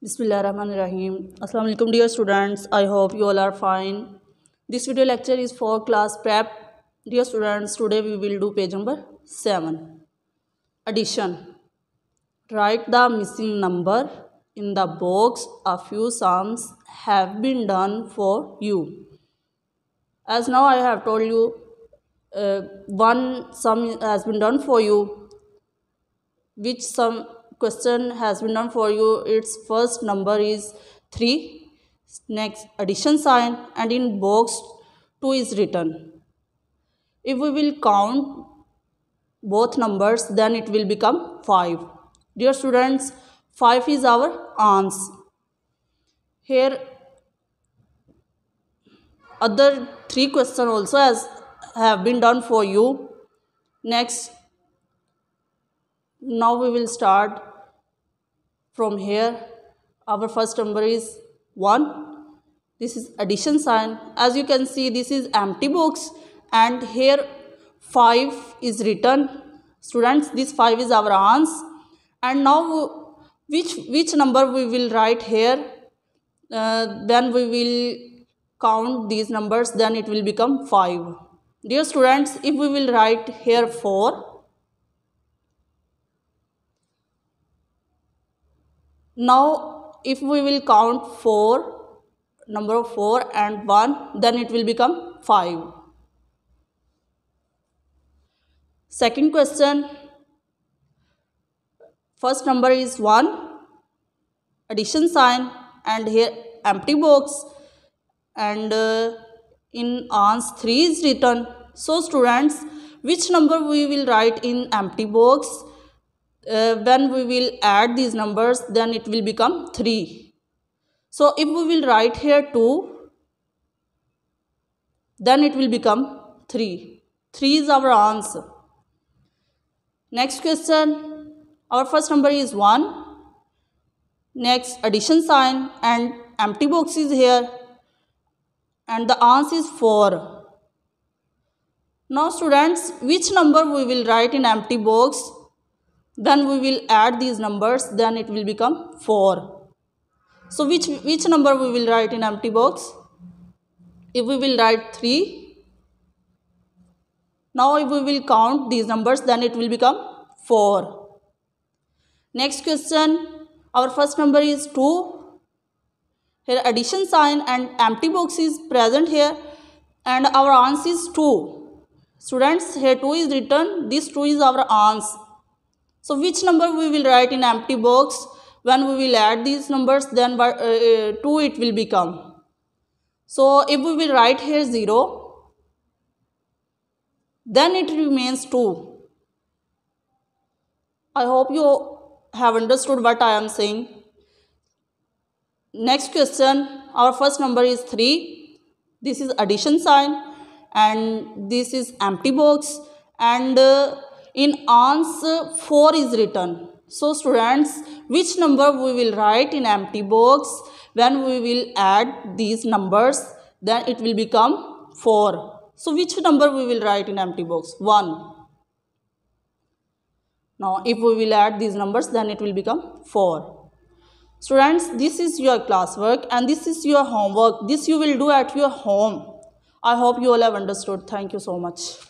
Bismillahirrahmanirrahim. Assalamu alaikum dear students. I hope you all are fine. This video lecture is for class prep. Dear students, today we will do page number 7. Addition. Write the missing number in the box. A few sums have been done for you. As now I have told you, uh, one sum has been done for you. Which sum question has been done for you. Its first number is 3. Next, addition sign and in box 2 is written. If we will count both numbers, then it will become 5. Dear students, 5 is our ans. Here, other three questions also has, have been done for you. Next, now we will start from here, our first number is 1. This is addition sign. As you can see, this is empty box and here 5 is written. Students, this 5 is our answer. And now, which, which number we will write here? Uh, then we will count these numbers, then it will become 5. Dear students, if we will write here 4, Now if we will count 4, number of 4 and 1 then it will become 5. Second question, first number is 1, addition sign and here empty box and uh, in ans 3 is written. So students, which number we will write in empty box? uh, when we will add these numbers then it will become 3 so if we will write here 2 then it will become 3 3 is our answer next question our first number is 1 next addition sign and empty box is here and the answer is 4 now students which number we will write in empty box then we will add these numbers then it will become 4 so which which number we will write in empty box if we will write 3 now if we will count these numbers then it will become 4 next question our first number is 2 here addition sign and empty box is present here and our answer is 2 students here 2 is written this 2 is our answer so which number we will write in empty box? When we will add these numbers, then uh, uh, 2 it will become. So if we will write here 0, then it remains 2. I hope you have understood what I am saying. Next question, our first number is 3. This is addition sign and this is empty box and uh, in ans 4 is written. So students, which number we will write in empty box? When we will add these numbers, then it will become 4. So which number we will write in empty box? 1. Now if we will add these numbers, then it will become 4. Students, this is your classwork and this is your homework. This you will do at your home. I hope you all have understood. Thank you so much.